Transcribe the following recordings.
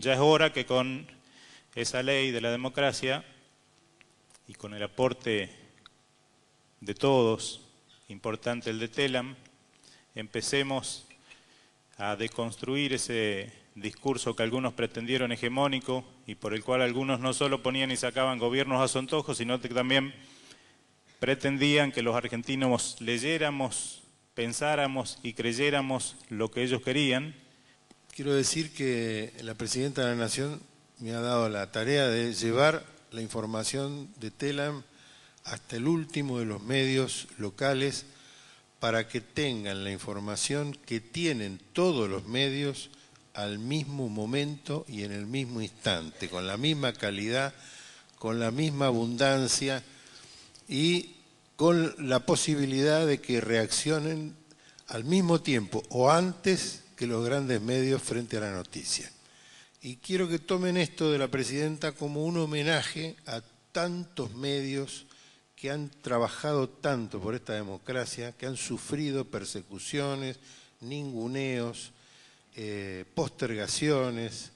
Ya es hora que con esa ley de la democracia y con el aporte de todos, importante el de Telam, empecemos a deconstruir ese discurso que algunos pretendieron hegemónico y por el cual algunos no solo ponían y sacaban gobiernos a su antojo, sino que también pretendían que los argentinos leyéramos, pensáramos y creyéramos lo que ellos querían Quiero decir que la Presidenta de la Nación me ha dado la tarea de llevar la información de TELAM hasta el último de los medios locales para que tengan la información que tienen todos los medios al mismo momento y en el mismo instante, con la misma calidad, con la misma abundancia y con la posibilidad de que reaccionen al mismo tiempo o antes que los grandes medios frente a la noticia. Y quiero que tomen esto de la presidenta como un homenaje a tantos medios que han trabajado tanto por esta democracia, que han sufrido persecuciones, ninguneos, eh, postergaciones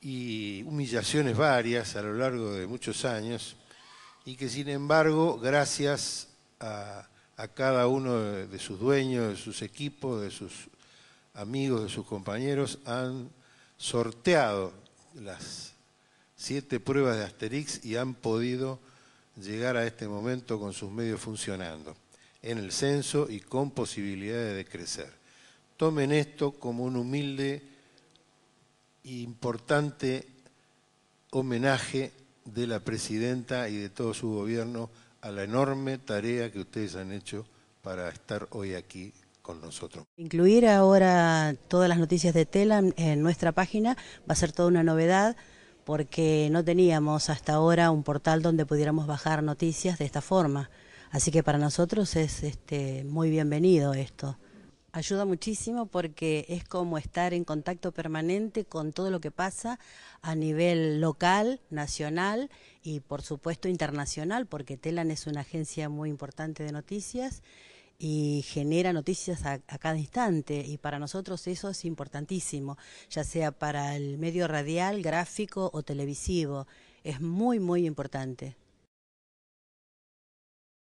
y humillaciones varias a lo largo de muchos años, y que sin embargo, gracias a, cada uno de sus dueños, de sus equipos, de sus amigos de sus compañeros han sorteado las siete pruebas de Asterix y han podido llegar a este momento con sus medios funcionando en el censo y con posibilidades de crecer. Tomen esto como un humilde e importante homenaje de la presidenta y de todo su gobierno a la enorme tarea que ustedes han hecho para estar hoy aquí Incluir ahora todas las noticias de TELAN en nuestra página va a ser toda una novedad porque no teníamos hasta ahora un portal donde pudiéramos bajar noticias de esta forma. Así que para nosotros es este, muy bienvenido esto. Ayuda muchísimo porque es como estar en contacto permanente con todo lo que pasa a nivel local, nacional y por supuesto internacional, porque Telan es una agencia muy importante de noticias y genera noticias a, cada instante y para nosotros eso es importantísimo, ya sea para el medio radial, gráfico o televisivo. Es muy, muy importante.